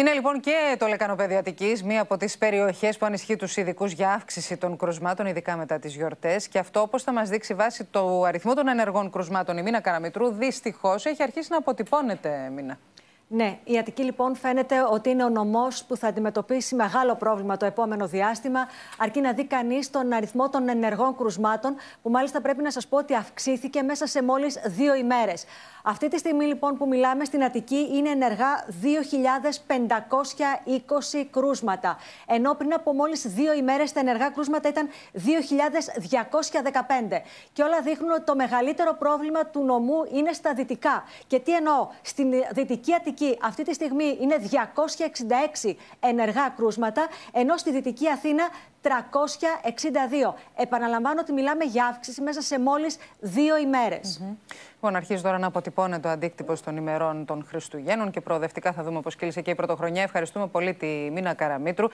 Είναι λοιπόν και το Λεκανοπαιδιατικής μία από τις περιοχές που ανισχύει τους ειδικούς για αύξηση των κρουσμάτων, ειδικά μετά τις γιορτές, Και αυτό, όπως θα μας δείξει βάσει του αριθμού των ενεργών κρουσμάτων η Μίνα Καραμητρού, Δυστυχώς έχει αρχίσει να αποτυπώνεται, Μίνα. Ναι, η Αττική λοιπόν φαίνεται ότι είναι ο νομός που θα αντιμετωπίσει μεγάλο πρόβλημα το επόμενο διάστημα, αρκεί να δει κανείς τον αριθμό των ενεργών κρουσμάτων, που μάλιστα πρέπει να σας πω ότι αυξήθηκε μέσα σε μόλις δύο ημέρες. Αυτή τη στιγμή λοιπόν που μιλάμε στην Αττική είναι ενεργά 2.520 κρούσματα. Ενώ πριν από μόλις δύο ημέρες τα ενεργά κρούσματα ήταν 2.215. Και όλα δείχνουν ότι το μεγαλύτερο πρόβλημα του νομού είναι στα δυτικά. Και τι εννοώ, στην δυτική Αττική αυτή τη στιγμή είναι 266 ενεργά κρούσματα, ενώ στη Δυτική Αθήνα 362. Επαναλαμβάνω ότι μιλάμε για αύξηση μέσα σε μόλις δύο ημέρες. Mm-hmm. Λοιπόν, αρχίζει τώρα να αποτυπώνεται το αντίκτυπος των ημερών των Χριστουγέννων και προοδευτικά θα δούμε πώς κύλησε και η Πρωτοχρονιά. Ευχαριστούμε πολύ τη Μίνα Καραμίτρου.